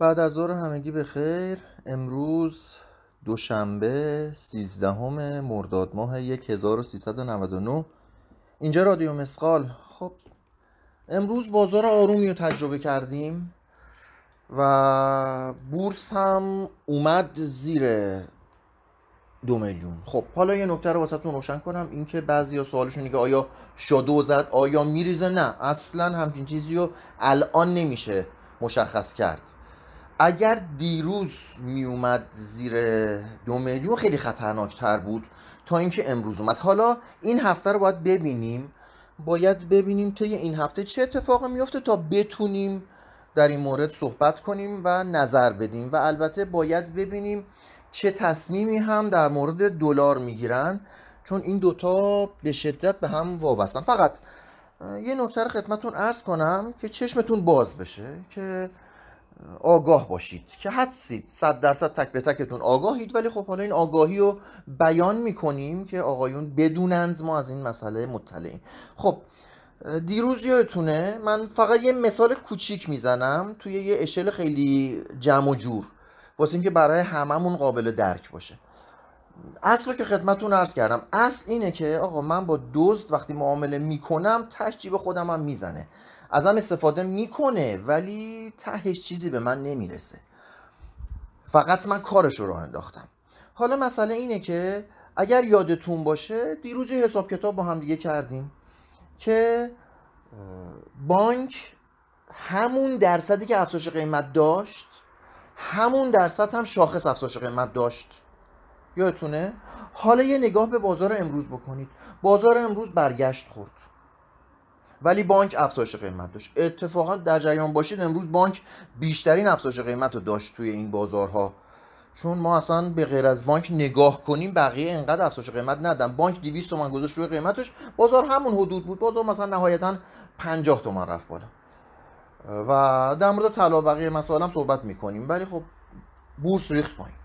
بعد از ظهر همگی به خیر امروز دوشنبه 13 مرداد ماه 1399 اینجا رادیو مسقال خب امروز بازار آرومی رو تجربه کردیم و بورس هم اومد زیر دو میلیون خب حالا یه نکته رو واسهتون روشن کنم اینکه بعضی سوالشون سوالشونی که آیا شادو زد آیا میریزه نه اصلا همچین چیزی رو الان نمیشه مشخص کرد اگر دیروز میومد زیر دو میلیون خیلی تر بود تا اینکه امروز اومد حالا این هفته رو باید ببینیم باید ببینیم طی این هفته چه اتفاقی میفته تا بتونیم در این مورد صحبت کنیم و نظر بدیم و البته باید ببینیم چه تصمیمی هم در مورد دلار میگیرن چون این دوتا به شدت به هم وابستن فقط یه نکته خدمتتون ارز کنم که چشمتون باز بشه که آگاه باشید که حدسید صد درصد تک به تکتون آگاهید ولی خب حالا این آگاهی رو بیان میکنیم که آقایون بدونند ما از این مسئله مطلعیم خب دیروز یادتونه من فقط یه مثال کوچیک میزنم توی یه اشل خیلی جمع و جور واسه اینکه برای هممون قابل درک باشه اصل رو که خدمتون عرض کردم اصل اینه که آقا من با دزد وقتی معامله میکنم تش جیب خودم هم میزنه ازم استفاده میکنه ولی تهش چیزی به من نمیرسه فقط من کارش رو راه انداختم حالا مسئله اینه که اگر یادتون باشه دیروز حساب کتاب با هم دیگه کردیم که بانک همون درصدی که افزایش قیمت داشت همون درصد هم شاخص افزایش قیمت داشت یادتونه حالا یه نگاه به بازار امروز بکنید بازار امروز برگشت خورد ولی بانک افزایش قیمت داشت اتفاقا در جریان باشید امروز بانک بیشترین افزایش قیمت رو داشت توی این بازارها چون ما اصلا به غیر از بانک نگاه کنیم بقیه انقدر افزایش قیمت ندن بانک 200 تومن گذاشت روی قیمتش بازار همون حدود بود بازار مثلا نهایتا 50 تومن رفت بالا و در مورد طلا بقیه مسائل هم صحبت میکنیم ولی خب بورس ریخت پایین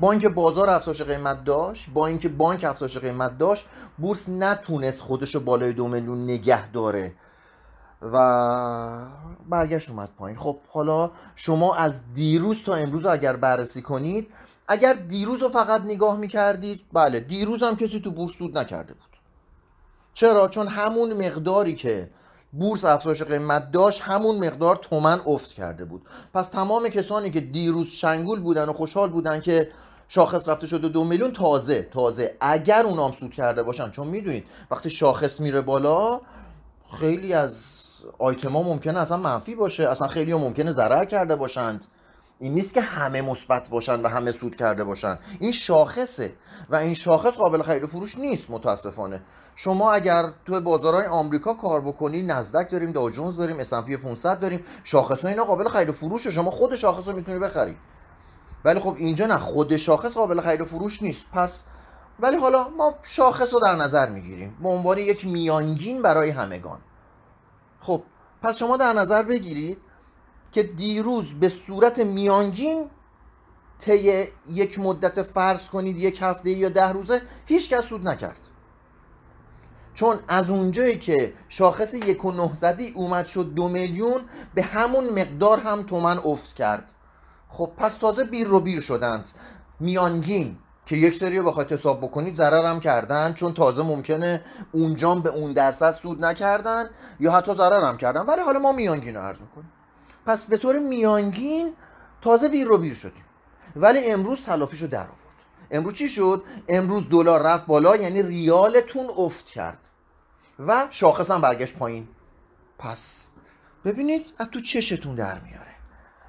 با اینکه بازار افزایش قیمت داشت با اینکه بانک افزایش قیمت داشت بورس نتونست خودش رو بالای دو میلیون نگه داره و برگشت اومد پایین خب حالا شما از دیروز تا امروز اگر بررسی کنید اگر دیروز رو فقط نگاه میکردید بله دیروز هم کسی تو بورس سود نکرده بود چرا؟ چون همون مقداری که بورس افزایش قیمت داشت همون مقدار تومن افت کرده بود پس تمام کسانی که دیروز شنگول بودن و خوشحال بودن که شاخص رفته شده دو میلیون تازه تازه اگر هم سود کرده باشن چون میدونید وقتی شاخص میره بالا خیلی از آیتما ممکنه اصلا منفی باشه اصلا خیلی هم ممکنه ضرر کرده باشند این نیست که همه مثبت باشن و همه سود کرده باشن این شاخصه و این شاخص قابل خرید فروش نیست متاسفانه شما اگر تو بازارهای آمریکا کار بکنی نزدک داریم داجونز داریم پی 500 داریم شاخص اینا قابل خرید فروشه شما خود شاخص رو میتونی بخری ولی خب اینجا نه خود شاخص قابل خرید و فروش نیست پس ولی حالا ما شاخص رو در نظر میگیریم به عنوان یک میانگین برای همگان خب پس شما در نظر بگیرید که دیروز به صورت میانگین طی یک مدت فرض کنید یک هفته یا ده روزه هیچ کس سود نکرد چون از اونجایی که شاخص یک و نه زدی اومد شد دو میلیون به همون مقدار هم تومن افت کرد خب پس تازه بیر رو بیر شدند میانگین که یک سری رو بخواید حساب بکنید ضرر هم کردن چون تازه ممکنه اونجام به اون درصد سود نکردن یا حتی ضرر هم کردن ولی حالا ما میانگین رو عرض میکنیم پس به طور میانگین تازه بیر رو بیر شدیم ولی امروز تلافیش رو در آورد امروز چی شد امروز دلار رفت بالا یعنی ریالتون افت کرد و شاخص هم برگشت پایین پس ببینید از تو چشتون در میاد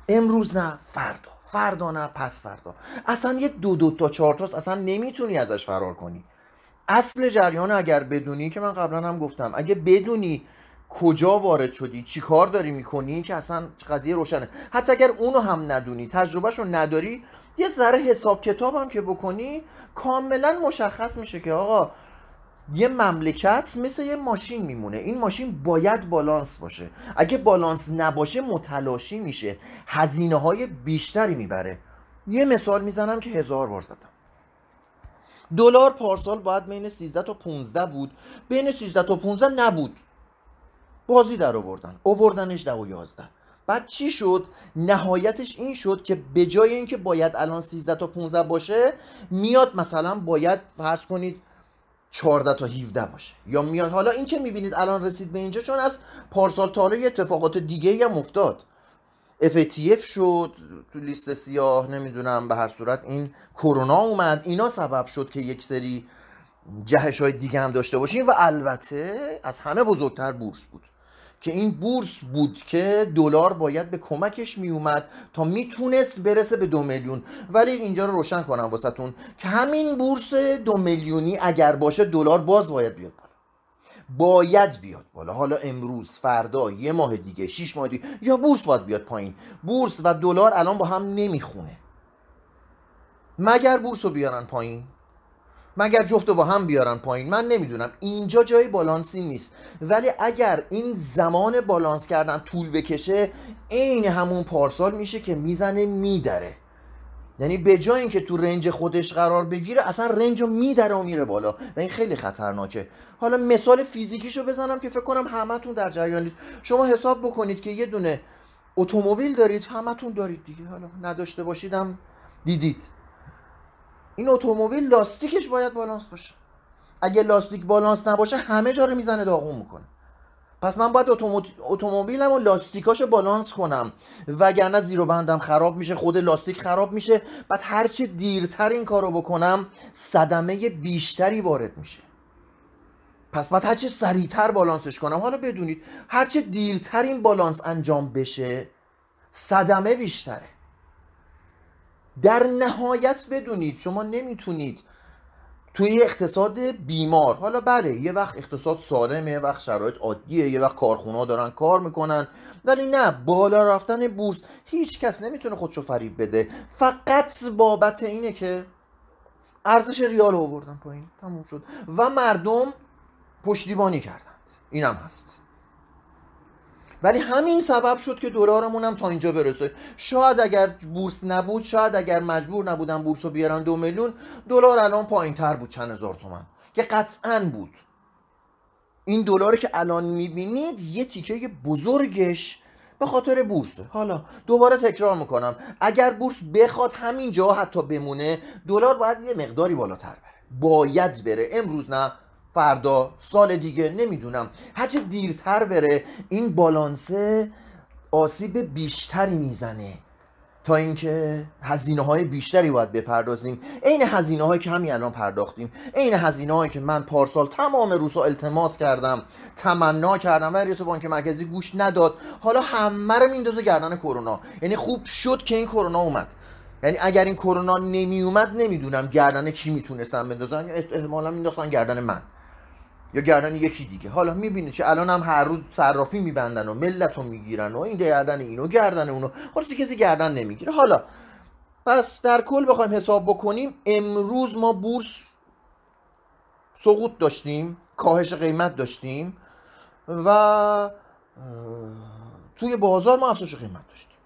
امروز نه فردا فردا نه پس فردا اصلا یه دو دو تا چهار اصلا نمیتونی ازش فرار کنی اصل جریان اگر بدونی که من قبلا هم گفتم اگه بدونی کجا وارد شدی چی کار داری میکنی که اصلا قضیه روشنه حتی اگر اونو هم ندونی تجربهش رو نداری یه ذره حساب کتاب هم که بکنی کاملا مشخص میشه که آقا یه مملکت مثل یه ماشین میمونه این ماشین باید بالانس باشه اگه بالانس نباشه متلاشی میشه هزینه های بیشتری میبره یه مثال میزنم که هزار بار زدم دلار پارسال باید بین 13 تا 15 بود بین 13 تا 15 نبود بازی در آوردن آوردنش ده و 11 بعد چی شد نهایتش این شد که به جای اینکه باید الان 13 تا 15 باشه میاد مثلا باید فرض کنید 14 تا 17 باشه یا میاد حالا این که میبینید الان رسید به اینجا چون از پارسال تا یه اتفاقات دیگه هم افتاد FATF شد تو لیست سیاه نمیدونم به هر صورت این کرونا اومد اینا سبب شد که یک سری جهش های دیگه هم داشته باشیم و البته از همه بزرگتر بورس بود که این بورس بود که دلار باید به کمکش میومد تا میتونست برسه به دو میلیون ولی اینجا رو روشن کنم واسهتون که همین بورس دو میلیونی اگر باشه دلار باز باید بیاد بالا باید بیاد بالا حالا امروز فردا یه ماه دیگه شیش ماه دیگه یا بورس باید بیاد پایین بورس و دلار الان با هم نمیخونه مگر بورس رو بیارن پایین مگر جفت با هم بیارن پایین من نمیدونم اینجا جای بالانسی نیست ولی اگر این زمان بالانس کردن طول بکشه عین همون پارسال میشه که میزنه میدره یعنی به جای اینکه تو رنج خودش قرار بگیره اصلا رنج رو میدره و میره بالا و این خیلی خطرناکه حالا مثال فیزیکیشو بزنم که فکر کنم همتون در جریانید شما حساب بکنید که یه دونه اتومبیل دارید همتون دارید دیگه حالا نداشته باشیدم دیدید این اتومبیل لاستیکش باید بالانس باشه اگه لاستیک بالانس نباشه همه جا رو میزنه داغون میکنه پس من باید اتومبیلم و لاستیکاشو بالانس کنم وگرنه زیرو بندم خراب میشه خود لاستیک خراب میشه بعد هرچه دیرتر این کارو بکنم صدمه بیشتری وارد میشه پس باید هرچه سریعتر بالانسش کنم حالا بدونید هرچه دیرتر این بالانس انجام بشه صدمه بیشتره در نهایت بدونید شما نمیتونید توی اقتصاد بیمار حالا بله یه وقت اقتصاد سالمه یه وقت شرایط عادیه یه وقت کارخونه دارن کار میکنن ولی نه بالا رفتن بورس هیچ کس نمیتونه خودشو فریب بده فقط بابت اینه که ارزش ریال آوردن پایین تموم شد و مردم پشتیبانی کردند اینم هست ولی همین سبب شد که دلارمون هم تا اینجا برسه شاید اگر بورس نبود شاید اگر مجبور نبودم بورس رو بیارن دو میلیون دلار الان پایین تر بود چند هزار تومن که قطعا بود این دلار که الان میبینید یه تیکه بزرگش به خاطر بورس حالا دوباره تکرار میکنم اگر بورس بخواد همینجا حتی بمونه دلار باید یه مقداری بالاتر بره باید بره امروز نه فردا سال دیگه نمیدونم هرچه دیرتر بره این بالانسه آسیب بیشتری میزنه تا اینکه هزینه های بیشتری باید بپردازیم عین هزینه هایی که همین الان پرداختیم عین هزینه هایی که من پارسال تمام روزها التماس کردم تمنا کردم و رئیس بانک مرکزی گوش نداد حالا همه رو میندازه گردن کرونا یعنی خوب شد که این کرونا اومد یعنی اگر این کرونا نمی اومد نمیدونم گردن کی میتونستن بندازن احتمالا مینداختن گردن من یا گردن یکی دیگه حالا میبینید که الان هم هر روز صرافی میبندن و ملت رو میگیرن و این گردن اینو گردن اونو خلاص خب کسی گردن نمیگیره حالا پس در کل بخوایم حساب بکنیم امروز ما بورس سقوط داشتیم کاهش قیمت داشتیم و توی بازار ما افزایش قیمت داشتیم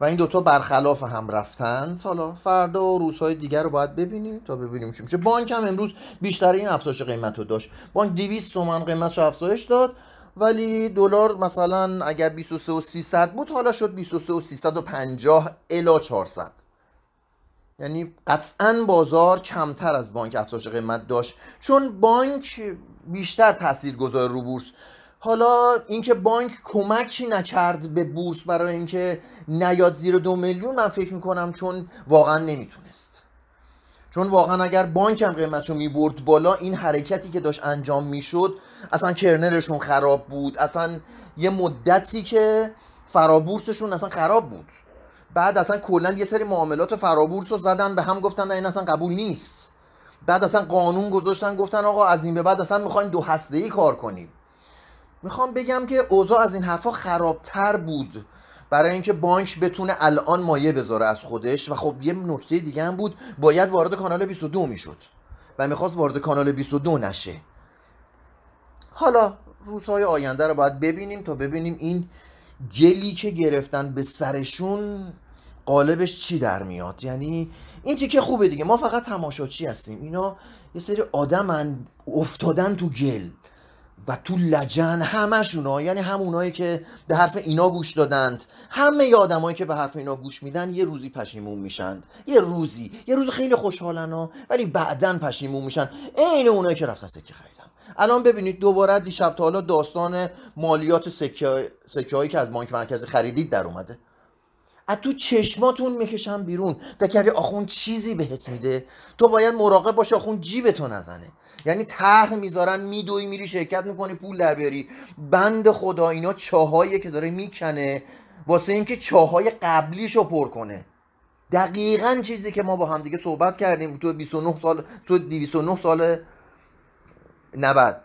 و این دوتا برخلاف هم رفتن حالا فردا و روزهای دیگر رو باید ببینیم تا ببینیم چی میشه بانک هم امروز بیشتر این افزایش قیمت رو داشت بانک 200 تومن قیمت رو افزایش داد ولی دلار مثلا اگر 23 و 300 بود حالا شد 23 و 350 الا 400 یعنی قطعا بازار کمتر از بانک افزایش قیمت داشت چون بانک بیشتر تاثیرگذار رو بورس حالا اینکه بانک کمکی نکرد به بورس برای اینکه نیاد زیر دو میلیون من فکر میکنم چون واقعا نمیتونست چون واقعا اگر بانک هم قیمتشو میبرد بالا این حرکتی که داشت انجام میشد اصلا کرنلشون خراب بود اصلا یه مدتی که فرابورسشون اصلا خراب بود بعد اصلا کلا یه سری معاملات فرابورس رو زدن به هم گفتن این اصلا قبول نیست بعد اصلا قانون گذاشتن گفتن آقا از این به بعد اصلا میخوایم دو هسته ای کار کنیم میخوام بگم که اوضاع از این حرفا خرابتر بود برای اینکه بانک بتونه الان مایه بذاره از خودش و خب یه نکته دیگه هم بود باید وارد کانال 22 میشد و میخواست وارد کانال 22 نشه حالا روزهای آینده رو باید ببینیم تا ببینیم این گلی که گرفتن به سرشون قالبش چی در میاد یعنی این تیکه خوبه دیگه ما فقط تماشاچی هستیم اینا یه سری آدمن افتادن تو گل و تو لجن ها یعنی اونایی که به حرف اینا گوش دادند همه آدمایی که به حرف اینا گوش میدن یه روزی پشیمون میشند یه روزی یه روز خیلی خوشحالن ها ولی بعدا پشیمون میشن عین اونایی که رفتن سکه خریدن الان ببینید دوباره دیشب تا حالا داستان مالیات سکه, سکه هایی که از بانک مرکزی خریدید در اومده از تو چشماتون میکشن بیرون فکر کردی آخون چیزی بهت میده تو باید مراقب باشه آخون جیبتو نزنه یعنی طرح میذارن میدوی میری شرکت میکنی پول در بیاری بند خدا اینا چاهایی که داره میکنه واسه اینکه چاهای قبلیش رو پر کنه دقیقا چیزی که ما با همدیگه صحبت کردیم تو 29 سال تو سال 90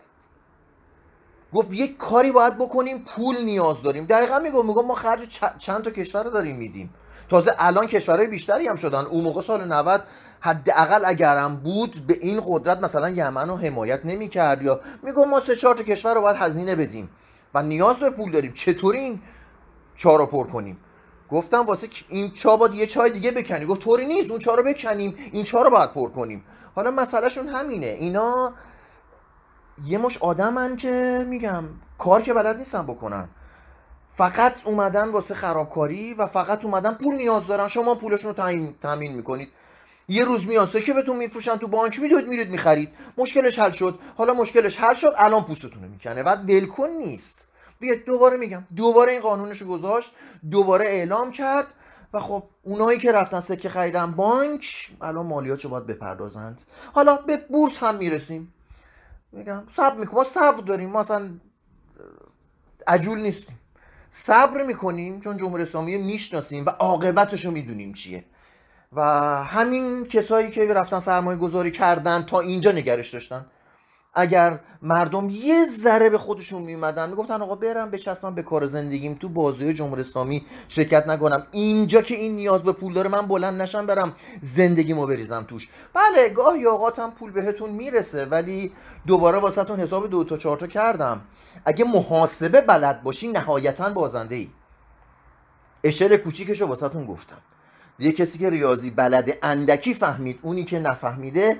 گفت یک کاری باید بکنیم پول نیاز داریم دقیقا میگم میگم ما خرج چند تا کشور رو داریم میدیم تازه الان کشورهای بیشتری هم شدن اون موقع سال 90 حداقل اگرم بود به این قدرت مثلا یمن رو حمایت نمیکرد یا میگفت ما سه چهار تا کشور رو باید هزینه بدیم و نیاز به پول داریم چطوری این چا رو پر کنیم گفتم واسه این چا باید یه چای دیگه بکنیم گفت طوری نیست اون چا رو بکنیم این چا رو باید پر کنیم حالا مسئلهشون همینه اینا یه مش آدمن که میگم کار که بلد نیستن بکنن فقط اومدن واسه خرابکاری و فقط اومدن پول نیاز دارن شما پولشون رو تامین میکنید یه روز میان سکه بهتون میفروشن تو بانک میدید میرید میخرید مشکلش حل شد حالا مشکلش حل شد الان پوستتون میکنه بعد ولکن نیست بیا دوباره میگم دوباره این قانونش رو گذاشت دوباره اعلام کرد و خب اونایی که رفتن سکه خریدن بانک الان مالیاتشو باید بپردازند حالا به بورس هم میرسیم میگم صبر میکنم ما صبر داریم ما اصلا عجول نیستیم صبر میکنیم چون جمهوری اسلامی میشناسیم و عاقبتش رو میدونیم چیه و همین کسایی که رفتن سرمایه گذاری کردن تا اینجا نگرش داشتن اگر مردم یه ذره به خودشون میومدن میگفتن آقا برم بچسبم به کار زندگیم تو بازی جمهوری اسلامی شرکت نکنم اینجا که این نیاز به پول داره من بلند نشم برم زندگیمو بریزم توش بله گاهی اوقات پول بهتون میرسه ولی دوباره واسهتون حساب دو تا چهار تا کردم اگه محاسبه بلد باشی نهایتا بازنده ای اشل کوچیکشو گفتم یه کسی که ریاضی بلده اندکی فهمید اونی که نفهمیده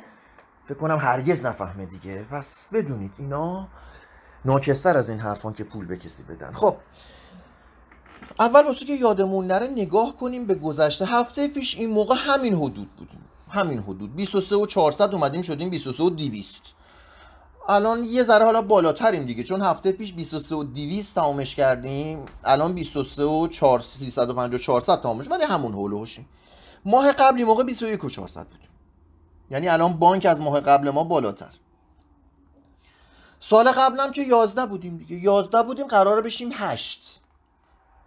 فکر کنم هرگز نفهمه دیگه پس بدونید اینا ناچستر از این حرفان که پول به کسی بدن خب اول واسه که یادمون نره نگاه کنیم به گذشته هفته پیش این موقع همین حدود بودیم همین حدود 23 و 400 اومدیم شدیم 23 و 200 الان یه ذره حالا بالاتریم دیگه چون هفته پیش 23 و 200 تمامش کردیم الان 23 و 450 400 تمامش ولی همون هولوشیم ماه قبلی موقع 21 و 400 بود یعنی الان بانک از ماه قبل ما بالاتر سال قبلم که 11 بودیم دیگه 11 بودیم قرار بشیم 8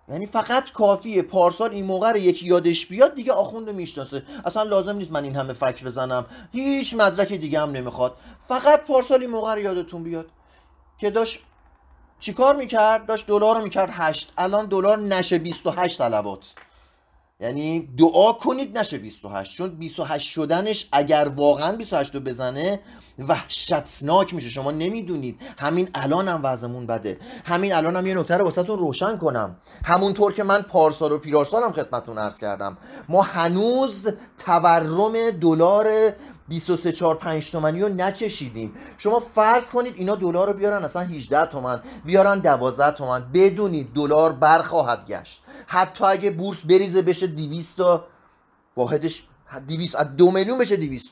یعنی فقط کافیه پارسال این موقع رو یکی یادش بیاد دیگه آخوند میشناسه اصلا لازم نیست من این همه فک بزنم هیچ مدرک دیگه هم نمیخواد فقط پارسال این موقع رو یادتون بیاد که داشت چیکار میکرد داشت دلار رو میکرد هشت الان دلار نشه 28 طلبات یعنی دعا کنید نشه 28 چون 28 شدنش اگر واقعا 28 رو بزنه وحشتناک میشه شما نمیدونید همین الانم هم وضعمون بده همین الان هم یه نکته رو واسهتون روشن کنم همونطور که من پارسال و پیرارسال هم خدمتتون عرض کردم ما هنوز تورم دلار 23 4 5 تومانی رو نچشیدیم شما فرض کنید اینا دلار رو بیارن اصلا 18 تومن بیارن 12 تومن بدونید دلار برخواهد گشت حتی اگه بورس بریزه بشه 200 تا واحدش 200 از دو میلیون بشه 200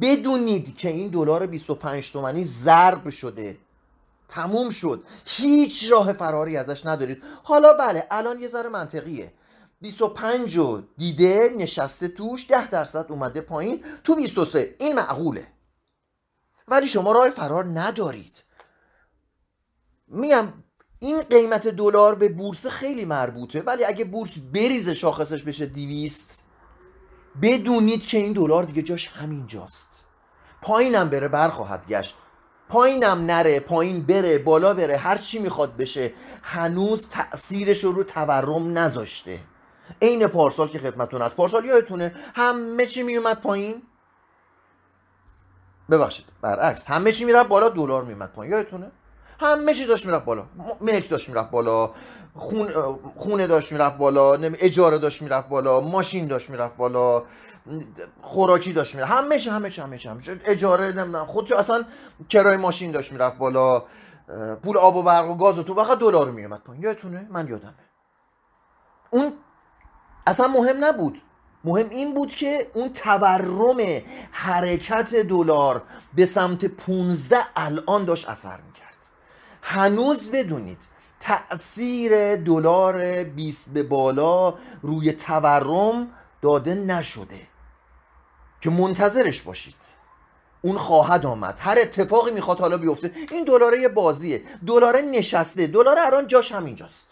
بدونید که این دلار 25 تومانی ضرب شده تموم شد هیچ راه فراری ازش ندارید حالا بله الان یه ذره منطقیه 25 و دیده نشسته توش 10 درصد اومده پایین تو 23 این معقوله ولی شما راه فرار ندارید میگم این قیمت دلار به بورس خیلی مربوطه ولی اگه بورس بریزه شاخصش بشه 200 بدونید که این دلار دیگه جاش همینجاست پایینم بره برخواهد گشت پایینم نره پایین بره بالا بره هر چی میخواد بشه هنوز تاثیرش رو تورم نذاشته عین پارسال که خدمتتون هست پارسال یادتونه همه چی میومد پایین ببخشید برعکس همه چی میره بالا دلار میومد پایین یادتونه همه چی داشت میرفت بالا ملک داشت میرفت بالا خون خونه داشت میرفت بالا اجاره داشت میرفت بالا ماشین داشت میرفت بالا خوراکی داشت میرفت همه چی همه چی همه چی اجاره نمیدونم خودت اصلا کرای ماشین داشت میرفت بالا پول آب و برق و گاز و تو فقط دلار میومد پایین یادتونه من یادمه اون اصلا مهم نبود مهم این بود که اون تورم حرکت دلار به سمت 15 الان داشت اثر میکرد هنوز بدونید تاثیر دلار 20 به بالا روی تورم داده نشده که منتظرش باشید اون خواهد آمد هر اتفاقی میخواد حالا بیفته این دلاره یه بازیه دلار نشسته دلار الان جاش همینجاست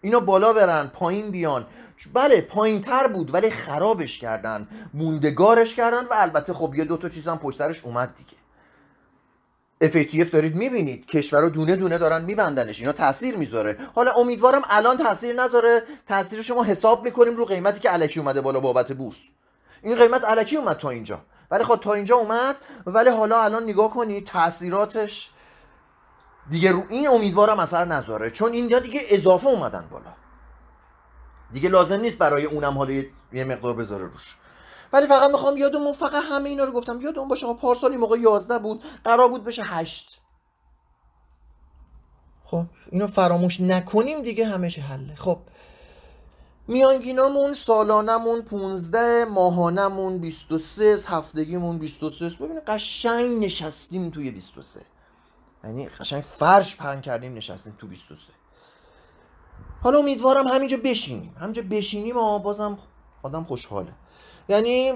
اینا بالا برن پایین بیان بله پایین تر بود ولی خرابش کردن موندگارش کردن و البته خب یه دوتا چیز هم پشت اومد دیگه FATF دارید میبینید رو دونه دونه دارن میبندنش اینا تاثیر میذاره حالا امیدوارم الان تاثیر نذاره تاثیر شما حساب میکنیم رو قیمتی که علکی اومده بالا بابت بورس این قیمت علکی اومد تا اینجا ولی خب تا اینجا اومد ولی حالا الان نگاه کنید تاثیراتش دیگه رو این امیدوارم اثر نذاره چون اینجا دیگه اضافه اومدن بالا دیگه لازم نیست برای اونم حالا یه مقدار بذاره روش ولی فقط میخوام یادمون فقط همه اینا رو گفتم یادمون باشه ما پارسال این موقع 11 بود قرار بود بشه 8 خب اینو فراموش نکنیم دیگه همه چی حله خب میانگینامون سالانمون 15 ماهانمون 23 هفتگیمون 23 ببینید قشنگ نشستیم توی 23 یعنی قشنگ فرش پهن کردیم نشستیم تو 23 حالا امیدوارم همینجا بشینیم همینجا بشینیم و بازم آدم خوشحاله یعنی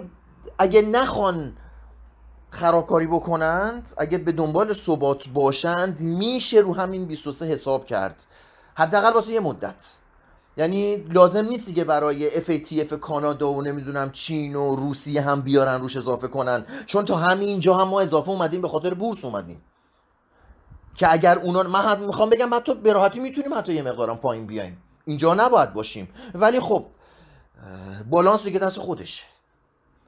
اگه نخوان خرابکاری بکنند اگه به دنبال ثبات باشند میشه رو همین 23 حساب کرد حداقل واسه یه مدت یعنی لازم نیست دیگه برای FATF کانادا و نمیدونم چین و روسیه هم بیارن روش اضافه کنن چون تا همینجا هم ما اضافه اومدیم به خاطر بورس اومدیم که اگر اونا من میخوام بگم حتی به راحتی میتونیم حتی یه مقدارم پایین بیایم اینجا نباید باشیم ولی خب بالانسی که دست خودشه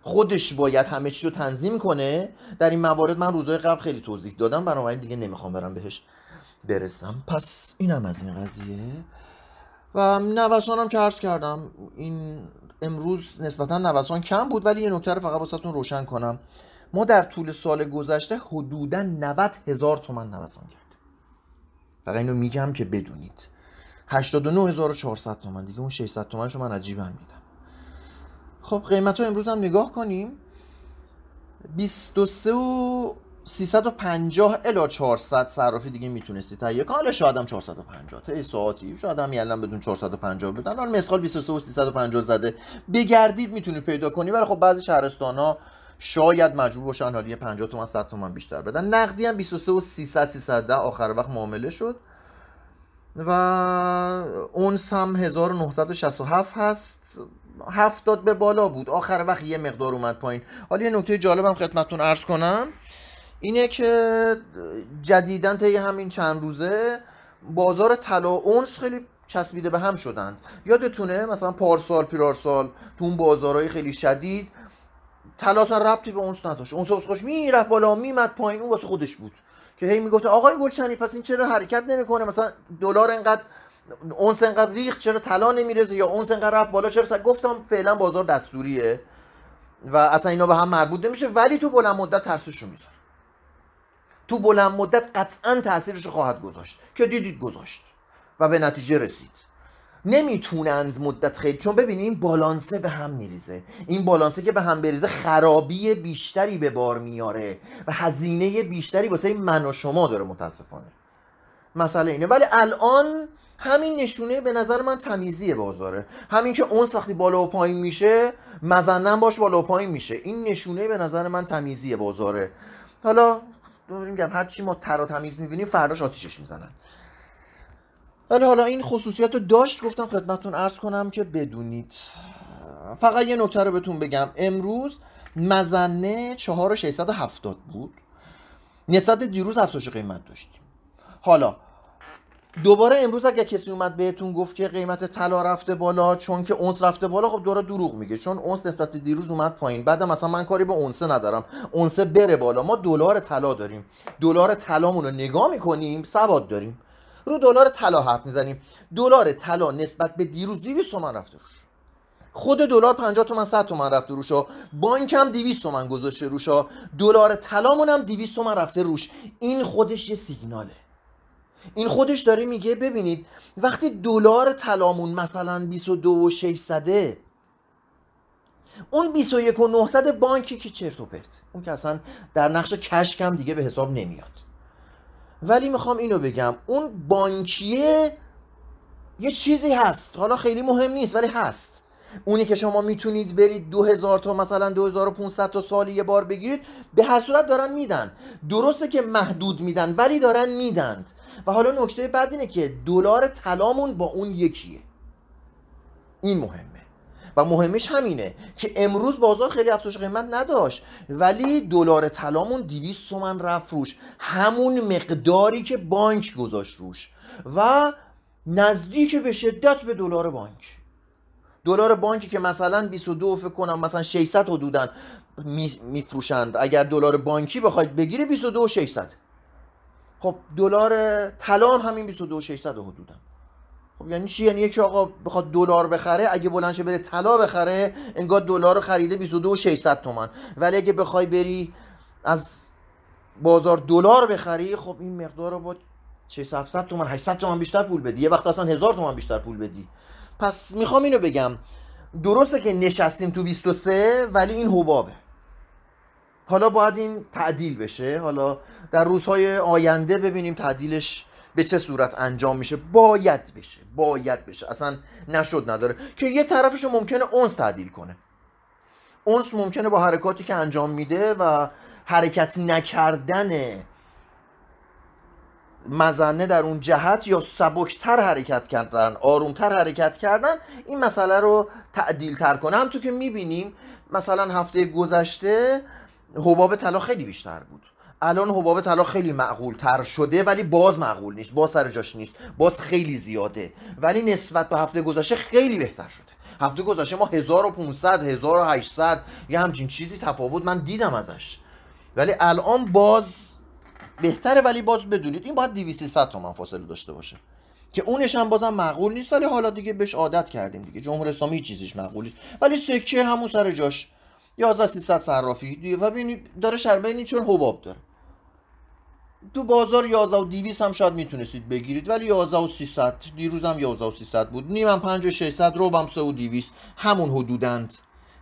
خودش باید همه چی رو تنظیم کنه در این موارد من روزهای قبل خیلی توضیح دادم بنابراین دیگه نمیخوام برم بهش برسم پس اینم از این قضیه و نوسان هم که عرض کردم این امروز نسبتا نوسان کم بود ولی یه نکته رو فقط واسهتون روشن کنم ما در طول سال گذشته حدودا 90 هزار تومن نوسان کردیم فقط اینو میگم که بدونید 89400 تومن دیگه اون 600 تومنشو من عجیبم میدم خب قیمت رو امروز هم نگاه کنیم 23 و 350 الا 400 صرافی دیگه میتونستی تهیه کنی حالا شاید هم 450 تا ساعتی شاید هم بدون 450 بدن حالا مثال 23 و 350 زده بگردید میتونی پیدا کنی ولی خب بعضی شهرستان ها شاید مجبور باشن حالا یه 50 تومن 100 تومن بیشتر بدن نقدی هم 23 و 300 310 آخر وقت معامله شد و اونس هم 1967 هست هفتاد به بالا بود آخر وقت یه مقدار اومد پایین حالا یه نکته جالبم خدمتتون عرض کنم اینه که جدیدن طی همین چند روزه بازار طلا اونس خیلی چسبیده به هم شدند یادتونه مثلا پارسال پیرارسال تو اون بازارهای خیلی شدید طلا ربطی به اونس نداشت اونس خوش میرفت بالا میمد پایین اون واسه خودش بود که هی میگفت آقای گلشنی پس این چرا حرکت نمیکنه مثلا دلار انقدر اون انقدر ریخت چرا طلا نمیرزه یا اون انقدر رفت بالا چرا گفتم فعلا بازار دستوریه و اصلا اینا به هم مربوط نمیشه ولی تو بلند مدت ترسش رو میذاره تو بلند مدت قطعا تاثیرش خواهد گذاشت که دیدید گذاشت و به نتیجه رسید نمیتونند مدت خیلی چون ببینید این بالانسه به هم میریزه این بالانسه که به هم بریزه خرابی بیشتری به بار میاره و هزینه بیشتری واسه من و شما داره متاسفانه مسئله اینه ولی الان همین نشونه به نظر من تمیزی بازاره همین که اون سختی بالا و پایین میشه مزنن باش بالا و پایین میشه این نشونه به نظر من تمیزی بازاره حالا میگم هر چی ما ترا تمیز میبینیم فرداش آتیشش میزنن ولی حالا این خصوصیت رو داشت گفتم خدمتون ارز کنم که بدونید فقط یه نکته رو بهتون بگم امروز مزنه 4670 بود نسبت دیروز افزایش قیمت داشتیم حالا دوباره امروز اگر کسی اومد بهتون گفت که قیمت طلا رفته بالا چون که اونس رفته بالا خب دوره دروغ میگه چون اونس نسبت دیروز اومد پایین بعد مثلا من کاری به اونسه ندارم اونسه بره بالا ما دلار طلا داریم دلار طلامون رو نگاه میکنیم سواد داریم رو دلار طلا حرف میزنیم دلار طلا نسبت به دیروز 200 تومن رفته روش خود دلار 50 تومن 100 تومن رفته روشا بانک هم 200 تومن گذاشته روشا دلار طلامون هم 200 تومن رفته روش این خودش یه سیگناله این خودش داره میگه ببینید وقتی دلار طلامون مثلا 22 و 600 اون 21 و 900 بانکی که چرت و پرت اون که اصلا در نقش کشکم دیگه به حساب نمیاد ولی میخوام اینو بگم اون بانکیه یه چیزی هست حالا خیلی مهم نیست ولی هست اونی که شما میتونید برید 2000 تا مثلا 2500 تا سالی یه بار بگیرید به هر صورت دارن میدن درسته که محدود میدن ولی دارن میدند و حالا نکته بعد اینه که دلار طلامون با اون یکیه این مهمه و مهمش همینه که امروز بازار خیلی افزایش قیمت نداشت ولی دلار طلامون 200 تومن رفت روش همون مقداری که بانک گذاشت روش و نزدیک به شدت به دلار بانک دلار بانکی که مثلا 22 فکر کنم مثلا 600 حدودن میفروشند اگر دلار بانکی بخواید بگیری 22 600 خب دلار طلا همین 22 600 حدودن خب یعنی چی یعنی یکی آقا بخواد دلار بخره اگه بلندشه بره طلا بخره انگار دلار رو خریده 22 600 تومن ولی اگه بخوای بری از بازار دلار بخری خب این مقدار رو با 600 تومان، تومن 800 تومان بیشتر پول بدی یه وقت اصلا 1000 تومن بیشتر پول بدی پس میخوام اینو بگم درسته که نشستیم تو 23 ولی این حبابه حالا باید این تعدیل بشه حالا در روزهای آینده ببینیم تعدیلش به چه صورت انجام میشه باید بشه باید بشه اصلا نشد نداره که یه طرفش ممکنه اونس تعدیل کنه اونس ممکنه با حرکاتی که انجام میده و حرکت نکردن مزنه در اون جهت یا سبکتر حرکت کردن آرومتر حرکت کردن این مسئله رو تعدیل تر کنه هم تو که میبینیم مثلا هفته گذشته حباب طلا خیلی بیشتر بود الان حباب طلا خیلی معقول تر شده ولی باز معقول نیست باز سر جاش نیست باز خیلی زیاده ولی نسبت به هفته گذشته خیلی بهتر شده هفته گذشته ما 1500 1800 یه همچین چیزی تفاوت من دیدم ازش ولی الان باز بهتره ولی باز بدونید این باید 200 تومن فاصله داشته باشه که اونش هم بازم معقول نیست ولی حالا دیگه بهش عادت کردیم دیگه جمهوری اسلامی هیچ چیزیش معقول نیست ولی سکه همون سر جاش 11 300 صرافی و ببینید داره شرمه چون حباب داره تو بازار 11 و 200 هم شاید میتونستید بگیرید ولی 11 300 دیروز هم 11 300 بود نیمم 5 و 600 روبم 3 200 همون حدودند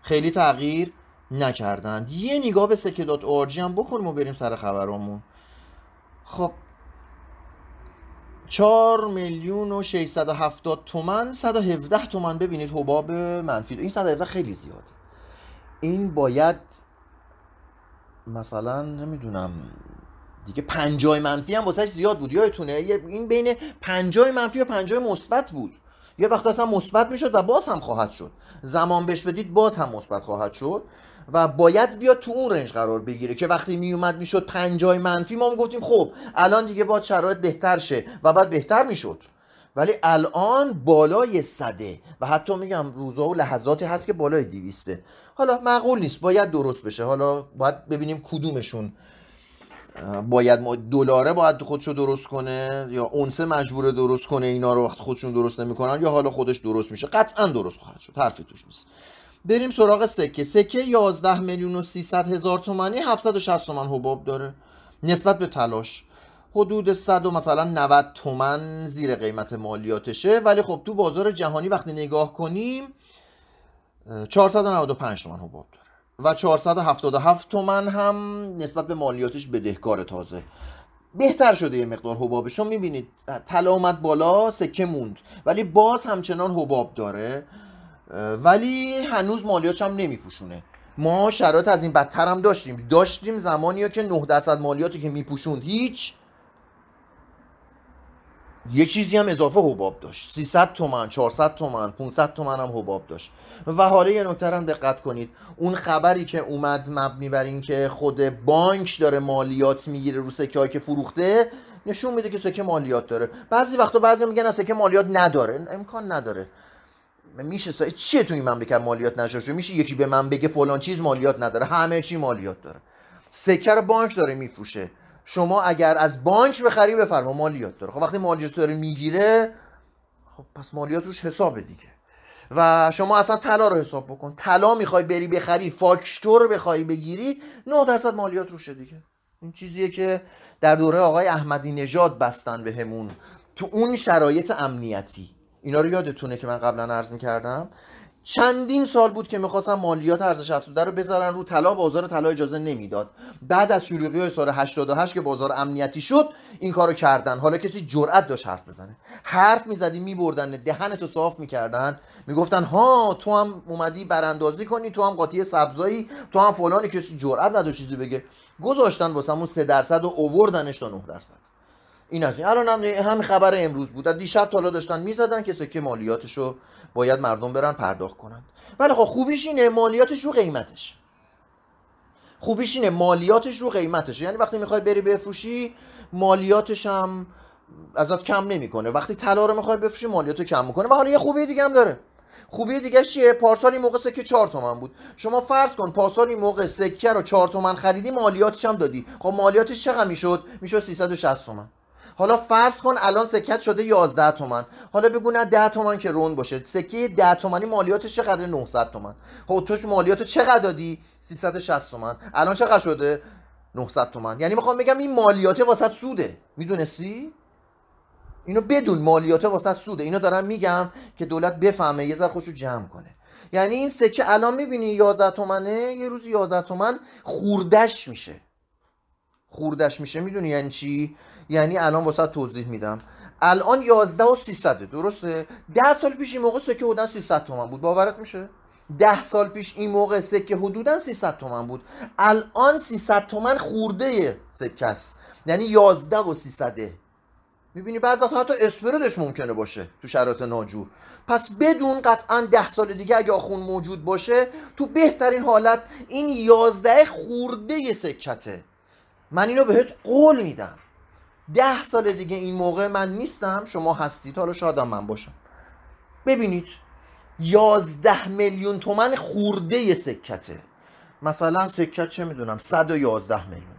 خیلی تغییر نکردند یه نگاه به سکه دات هم بکنم و بریم سر خبرامون خب 4 میلیون و 670 تومن 117 تومن ببینید حباب منفی این 117 خیلی زیاده این باید مثلا نمیدونم دیگه 50 منفی هم واسش زیاد بود یادتونه این بین 50 منفی و 50 مثبت بود یه وقت اصلا مثبت میشد و باز هم خواهد شد زمان بهش بدید باز هم مثبت خواهد شد و باید بیا تو اون رنج قرار بگیره که وقتی میومد میشد پنجای منفی ما گفتیم خب الان دیگه باید شرایط بهتر شه و بعد بهتر میشد ولی الان بالای صده و حتی میگم روزا و لحظاتی هست که بالای دیویسته حالا معقول نیست باید درست بشه حالا باید ببینیم کدومشون باید دلاره باید خودشو درست کنه یا اونسه مجبوره درست کنه اینا رو وقت خودشون درست نمیکنن یا حالا خودش درست میشه قطعا درست خواهد شد حرفی توش نیست بریم سراغ سکه سکه 11 میلیون و 300 هزار تومانی 760 تومن حباب داره نسبت به تلاش حدود 100 و مثلا 90 تومن زیر قیمت مالیاتشه ولی خب تو بازار جهانی وقتی نگاه کنیم 495 تومن حباب داره و 477 تومن هم نسبت به مالیاتش بدهکار تازه بهتر شده یه مقدار حبابش رو میبینید طلا اومد بالا سکه موند ولی باز همچنان حباب داره ولی هنوز مالیاتش هم نمیپوشونه ما شرایط از این بدتر هم داشتیم داشتیم زمانی که 9 درصد مالیاتی که میپوشوند هیچ یه چیزی هم اضافه حباب داشت 300 تومن 400 تومن 500 تومن هم حباب داشت و حالا یه نکته هم دقت کنید اون خبری که اومد مبنی بر این که خود بانک داره مالیات میگیره رو سکه هایی که فروخته نشون میده که سکه مالیات داره بعضی وقتا بعضی میگن سکه مالیات نداره امکان نداره میشه سایه چیه تو این مملکت مالیات نشه میشه یکی به من بگه فلان چیز مالیات نداره همه چی مالیات داره سکه رو بانک داره میفروشه شما اگر از بانک بخری بفرما مالیات داره خب وقتی مالیات داره میگیره خب پس مالیات روش حسابه دیگه و شما اصلا طلا رو حساب بکن طلا میخوای بری بخری فاکتور بخوای بگیری 9 درصد مالیات روشه دیگه این چیزیه که در دوره آقای احمدی نژاد بستن بهمون تو اون شرایط امنیتی اینا رو یادتونه که من قبلا عرض کردم چندین سال بود که میخواستن مالیات ارزش افزوده رو بذارن رو طلا بازار طلا اجازه نمیداد بعد از شروعی های سال 88 که بازار امنیتی شد این کارو کردن حالا کسی جرأت داشت حرف بزنه حرف میزدی میبردن دهنتو صاف میکردن میگفتن ها تو هم اومدی براندازی کنی تو هم قاطی سبزایی تو هم فلانی کسی جرأت نداره چیزی بگه گذاشتن واسمون 3 درصد و اووردنش تا 9 درصد این از این الان هم همین خبر امروز بود دیشب تالا داشتن میزدن که سکه مالیاتش رو باید مردم برن پرداخت کنند ولی خب خوبیش اینه مالیاتش رو قیمتش خوبیش اینه مالیاتش رو قیمتش یعنی وقتی میخوای بری بفروشی مالیاتش هم ازت کم نمیکنه وقتی طلا رو میخوای بفروشی مالیاتو کم میکنه و حالا یه خوبی دیگه هم داره خوبی دیگه چیه پارسال این موقع سکه 4 تومن بود شما فرض کن پارسال این موقع سکه رو 4 تومن خریدی مالیاتش هم دادی خب مالیاتش چقدر میشد میشد 360 تومن حالا فرض کن الان سکت شده 11 تومن حالا بگو نه 10 تومن که رون باشه سکه 10 تومنی مالیاتش چقدر 900 تومن خب توش مالیاتو چقدر دادی 360 تومن الان چقدر شده 900 تومن یعنی میخوام بگم این مالیات واسه سوده میدونستی اینو بدون مالیات واسه سوده اینو دارم میگم که دولت بفهمه یه ذره خودشو جمع کنه یعنی این سکه الان میبینی 11 تومنه یه روز 11 تومن خوردش میشه خوردش میشه میدونی یعنی چی یعنی الان واسه توضیح میدم الان 11 و 300 درسته 10 سال پیش این موقع سکه بودن 300 تومن بود باورت میشه 10 سال پیش این موقع سکه حدودا 300 تومن بود الان 300 تومن خورده سکه است یعنی 11 و 300 میبینی بعض تا حتی اسپردش ممکنه باشه تو شرایط ناجور پس بدون قطعا ده سال دیگه اگه آخون موجود باشه تو بهترین حالت این یازده خورده سکته من اینو بهت قول میدم ده سال دیگه این موقع من نیستم شما هستید حالا شادم من باشم ببینید یازده میلیون تومن خورده سکته مثلا سکت چه میدونم 111 میلیونه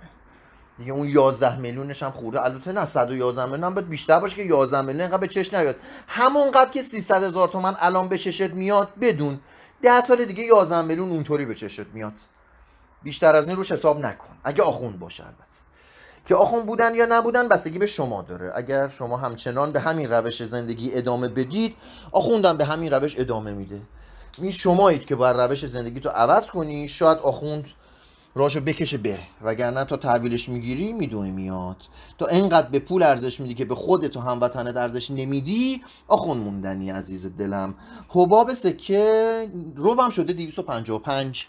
دیگه اون 11 میلیونش هم خورده البته نه 111 میلیون هم باید بیشتر باشه که 11 میلیون اینقدر به چش نیاد همونقدر که 300 هزار تومن الان به چشت میاد بدون ده سال دیگه 11 میلیون اونطوری به چشت میاد بیشتر از این روش حساب نکن اگه آخوند باشه البته که آخون بودن یا نبودن بستگی به شما داره اگر شما همچنان به همین روش زندگی ادامه بدید آخوندم به همین روش ادامه میده این شمایید که باید روش زندگی تو عوض کنی شاید آخوند راشو بکشه بره وگرنه تا تحویلش میگیری میدوی میاد تا انقدر به پول ارزش میدی که به خودت و هموطنت ارزش نمیدی آخون موندنی عزیز دلم حباب خب سکه روبم شده 255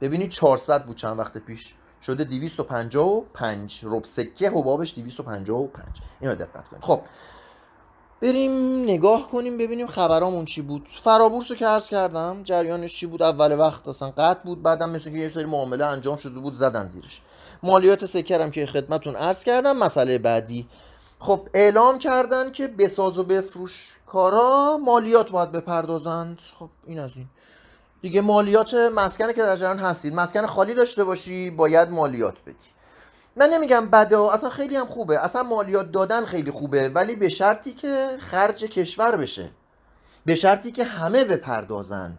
ببینید 400 بود چند وقت پیش شده 255 رب سکه حبابش 255 اینو دقت کنید خب بریم نگاه کنیم ببینیم خبرامون چی بود فرابورس رو که عرض کردم جریانش چی بود اول وقت اصلا قطع بود بعدم مثل که یه سری معامله انجام شده بود زدن زیرش مالیات سکرم که خدمتون عرض کردم مسئله بعدی خب اعلام کردن که بساز و بفروش کارا مالیات باید بپردازند خب این از این دیگه مالیات مسکن که در جریان هستید مسکن خالی داشته باشی باید مالیات بدی من نمیگم بده اصلا خیلی هم خوبه اصلا مالیات دادن خیلی خوبه ولی به شرطی که خرج کشور بشه به شرطی که همه بپردازند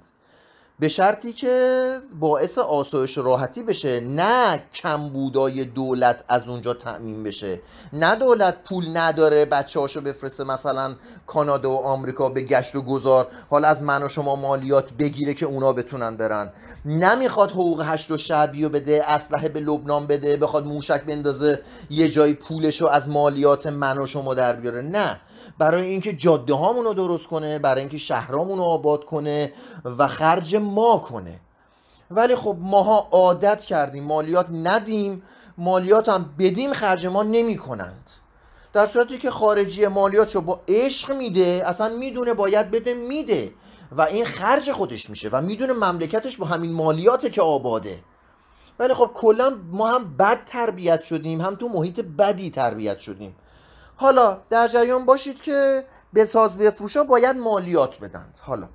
به شرطی که باعث آسایش راحتی بشه نه کمبودای دولت از اونجا تأمین بشه نه دولت پول نداره بچه هاشو بفرسته مثلا کانادا و آمریکا به گشت و گذار حالا از من و شما مالیات بگیره که اونا بتونن برن نمیخواد حقوق هشت و شعبی رو بده اسلحه به لبنان بده بخواد موشک بندازه یه جای پولش رو از مالیات من و شما در بیاره نه برای اینکه جاده هامون رو درست کنه برای اینکه شهرامون رو آباد کنه و خرج ما کنه ولی خب ماها عادت کردیم مالیات ندیم مالیات هم بدیم خرج ما نمی کنند در صورتی که خارجی مالیات رو با عشق میده اصلا میدونه باید بده میده و این خرج خودش میشه و میدونه مملکتش با همین مالیاته که آباده ولی خب کلا ما هم بد تربیت شدیم هم تو محیط بدی تربیت شدیم حالا در جریان باشید که به ساز ها باید مالیات بدند حالا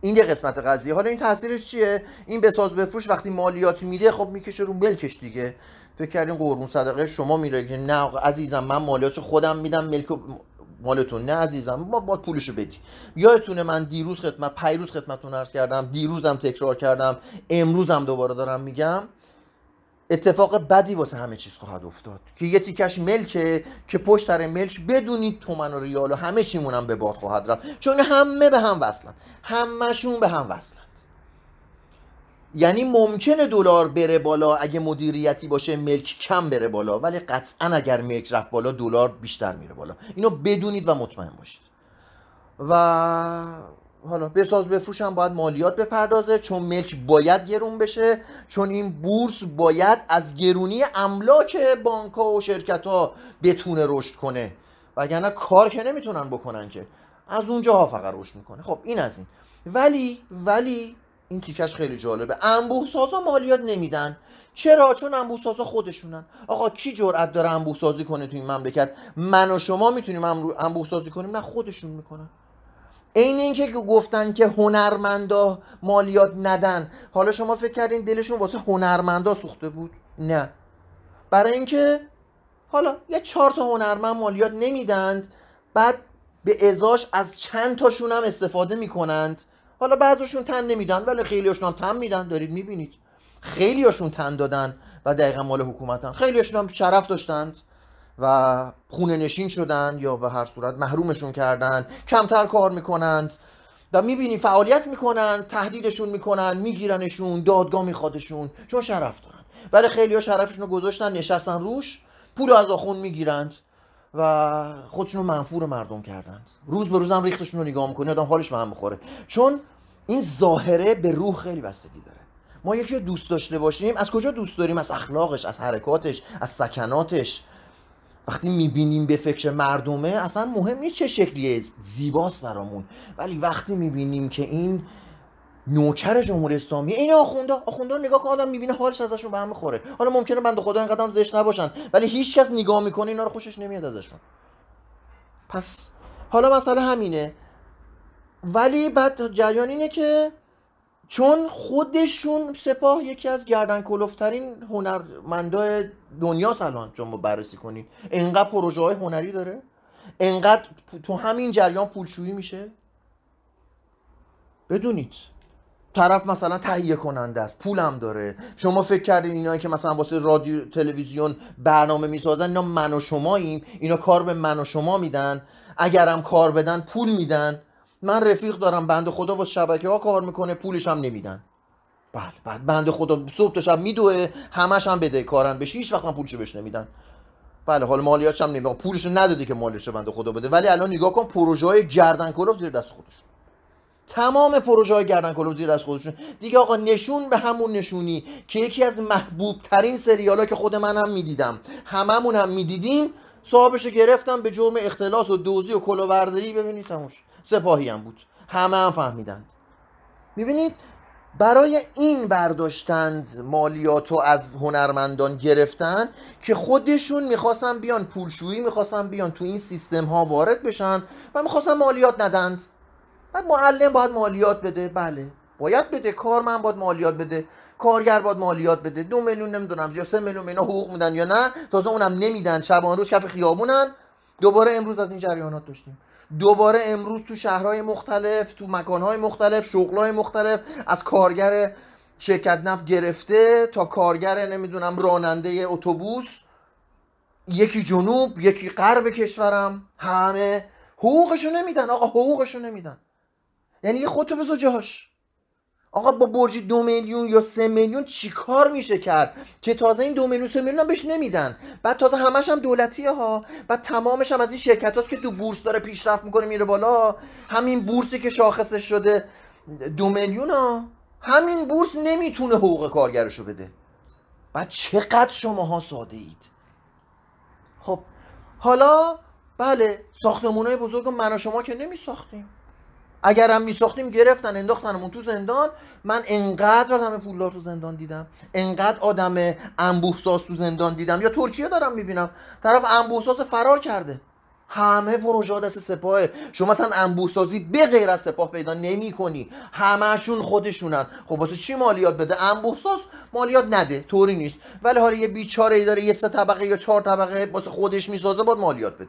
این یه قسمت قضیه حالا این تاثیرش چیه این به ساز بفروش وقتی مالیات میده خب میکشه رو ملکش دیگه فکر کردین قربون صدقه شما میره که نه عزیزم من مالیات خودم میدم ملک مالتون نه عزیزم ما با پولشو بدی یادتونه من دیروز خدمت پیروز خدمتتون عرض کردم دیروزم تکرار کردم امروزم دوباره دارم میگم اتفاق بدی واسه همه چیز خواهد افتاد که یه تیکش ملکه که پشت سر ملک بدونید تومن و ریال و همه چیمون هم به باد خواهد رفت چون همه به هم وصلن همشون به هم وصلن یعنی ممکنه دلار بره بالا اگه مدیریتی باشه ملک کم بره بالا ولی قطعا اگر ملک رفت بالا دلار بیشتر میره بالا اینو بدونید و مطمئن باشید و حالا بساز بفروشم باید مالیات بپردازه چون ملک باید گرون بشه چون این بورس باید از گرونی املاک بانک و شرکت ها بتونه رشد کنه وگرنه کار که نمیتونن بکنن که از اونجاها فقط رشد میکنه خب این از این ولی ولی این تیکش خیلی جالبه انبوه سازا مالیات نمیدن چرا چون انبوه سازا خودشونن آقا کی جرأت داره انبوه سازی کنه تو این مملکت من و شما میتونیم انبوه سازی کنیم نه خودشون میکنن این اینکه که گفتن که هنرمندا مالیات ندن حالا شما فکر کردین دلشون واسه هنرمندا سوخته بود نه برای اینکه حالا یه چهار تا هنرمند مالیات نمیدند بعد به ازاش از چند تاشون هم استفاده میکنند حالا بعضشون تن نمیدن ولی خیلیاشون هم تن میدن دارید میبینید خیلیشون تن دادن و دقیقا مال حکومتن خیلیشون هم شرف داشتند و خونه نشین شدن یا به هر صورت محرومشون کردن کمتر کار میکنند و میبینی فعالیت میکنن تهدیدشون میکنن میگیرنشون دادگاه میخوادشون چون شرف دارن ولی خیلی ها شرفشون رو گذاشتن نشستن روش پول از آخون میگیرند و خودشون رو منفور مردم کردند روز به روزم ریختشون رو نگاه میکنی آدم حالش به هم بخوره چون این ظاهره به روح خیلی بستگی داره ما یکی دوست داشته باشیم از کجا دوست داریم از اخلاقش از حرکاتش از سکناتش وقتی میبینیم به فکر مردمه اصلا مهم نیست چه شکلیه زیباست برامون ولی وقتی میبینیم که این نوکر جمهوری اسلامی این آخونده آخونده نگاه که آدم میبینه حالش ازشون به هم میخوره حالا ممکنه بنده خدا اینقدر زشت نباشن ولی هیچکس نگاه میکنه اینا رو خوشش نمیاد ازشون پس حالا مسئله همینه ولی بعد جریان اینه که چون خودشون سپاه یکی از گردن کلفترین هنرمندای دنیا الان چون بررسی کنید انقدر پروژه های هنری داره انقدر تو همین جریان پولشویی میشه بدونید طرف مثلا تهیه کننده است پولم داره شما فکر کردین اینایی که مثلا واسه رادیو تلویزیون برنامه میسازن اینا من و شما ایم اینا کار به من و شما میدن اگرم کار بدن پول میدن من رفیق دارم بند خدا و شبکه ها کار میکنه پولش هم نمیدن بله بله بند خدا صبح تا شب میدوه همش هم بده کارن بشه هیچ وقت پولش بهش نمیدن بله حال مالیاتش هم نمیدن پولش نداده که مالیاتش بند خدا بده ولی الان نگاه کن پروژه های گردن کلوف زیر دست خودش تمام پروژه های گردن کلوف زیر دست خودشون دیگه آقا نشون به همون نشونی که یکی از محبوب ترین سریال ها که خود منم میدیدم هممون هم میدیدیم صاحبش گرفتم به جرم اختلاس و دوزی و کلاورداری ببینید تموش سپاهی هم بود همه هم فهمیدند میبینید برای این برداشتند مالیاتو از هنرمندان گرفتن که خودشون میخواستن بیان پولشویی میخواستن بیان تو این سیستم ها وارد بشن و میخواستن مالیات ندند بعد معلم باید مالیات بده بله باید بده من باید مالیات بده کارگر باید مالیات بده دو میلیون نمیدونم یا سه میلیون اینا حقوق میدن یا نه تازه اونم نمیدن شبان روز کف خیابونن دوباره امروز از این جریانات داشتیم دوباره امروز تو شهرهای مختلف تو مکانهای مختلف شغلهای مختلف از کارگر شرکت نفت گرفته تا کارگر نمیدونم راننده اتوبوس یکی جنوب یکی غرب کشورم همه حقوقشو نمیدن آقا حقوقشو نمیدن یعنی خودتو بذار جاش آقا با برج دو میلیون یا سه میلیون چیکار میشه کرد که تازه این دو میلیون سه میلیون هم بهش نمیدن بعد تازه همش هم دولتیه ها و تمامش هم از این شرکت هاست که تو بورس داره پیشرفت میکنه میره بالا همین بورسی که شاخصش شده دو میلیون ها همین بورس نمیتونه حقوق کارگرشو بده بعد چقدر شماها ساده اید خب حالا بله ساختمون های بزرگ من و شما که نمیساختیم. اگر هم میساختیم گرفتن انداختنمون تو زندان من انقدر آدم پولدار تو زندان دیدم انقدر آدم انبوهساز تو زندان دیدم یا ترکیه دارم میبینم طرف انبوهساز فرار کرده همه پروژه دست سپاهه شما مثلا انبوهسازی به غیر از سپاه پیدا نمی کنی همهشون خودشونن خب واسه چی مالیات بده انبوهساز مالیات نده طوری نیست ولی حالا یه بیچاره داره یه سه طبقه یا چهار طبقه واسه خودش میسازه باید مالیات بده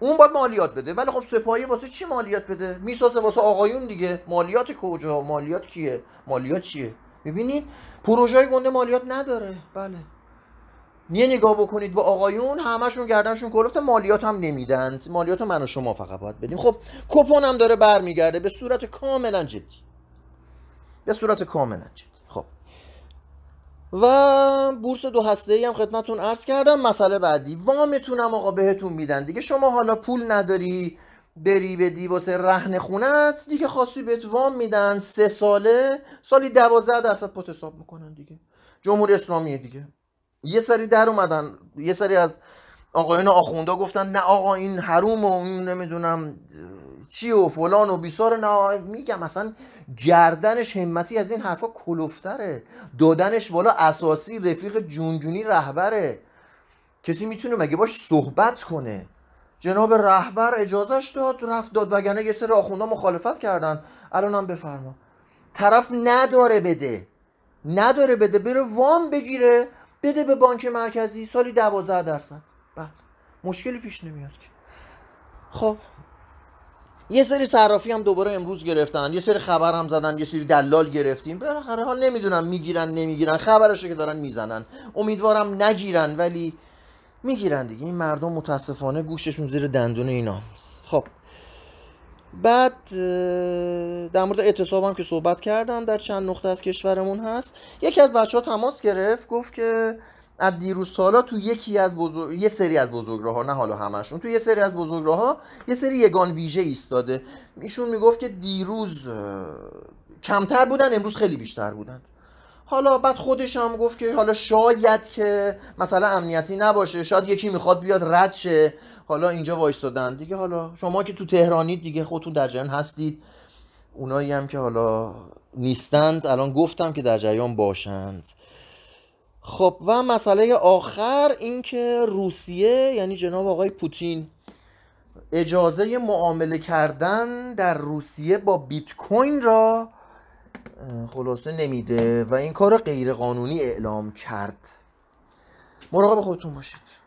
اون باید مالیات بده ولی خب سپاهی واسه چی مالیات بده میسازه واسه آقایون دیگه مالیات کجا مالیات کیه مالیات چیه ببینید پروژه گنده مالیات نداره بله یه نگاه بکنید با آقایون همشون گردنشون کلفت مالیات هم نمیدن مالیات من و شما فقط باید بدیم خب کپون هم داره برمیگرده به صورت کاملا جدی به صورت کاملا جدی و بورس دو هسته ای هم خدمتون عرض کردم مسئله بعدی وامتونم آقا بهتون میدن دیگه شما حالا پول نداری بری به واسه رهن خونت دیگه خاصی بهت وام میدن سه ساله سالی دوازده درصد پات حساب میکنن دیگه جمهوری اسلامیه دیگه یه سری در اومدن یه سری از آقایان آخونده گفتن نه آقا این حروم و این نمیدونم چی و فلان و بیسار نه میگم اصلا گردنش همتی از این حرفا کلوفتره دادنش بالا اساسی رفیق جونجونی رهبره کسی میتونه مگه باش صحبت کنه جناب رهبر اجازهش داد رفت داد وگرنه یه سر آخونده مخالفت کردن الان هم بفرما طرف نداره بده نداره بده بره وام بگیره بده به بانک مرکزی سالی دوازده درصد بله مشکلی پیش نمیاد که خب یه سری صرافی هم دوباره امروز گرفتن یه سری خبر هم زدن یه سری دلال گرفتیم بالاخره حال نمیدونم میگیرن نمیگیرن خبرشو که دارن میزنن امیدوارم نگیرن ولی میگیرن دیگه این مردم متاسفانه گوششون زیر دندون اینا خب بعد در مورد اعتصاب هم که صحبت کردم در چند نقطه از کشورمون هست یکی از بچه ها تماس گرفت گفت که از دیروز سالا تو یکی از بزرگ... یه سری از بزرگراها نه حالا همشون تو یه سری از بزرگراها یه سری یگان ویژه ایستاده ایشون میگفت که دیروز کمتر بودن امروز خیلی بیشتر بودن حالا بعد خودش هم گفت که حالا شاید که مثلا امنیتی نباشه شاید یکی میخواد بیاد رد شه حالا اینجا وایستادن دیگه حالا شما که تو تهرانید دیگه خودتون در جریان هستید اونایی هم که حالا نیستند الان گفتم که در جریان باشند خب و مسئله آخر اینکه روسیه یعنی جناب آقای پوتین اجازه معامله کردن در روسیه با بیت کوین را خلاصه نمیده و این کار غیر قانونی اعلام کرد مراقب خودتون باشید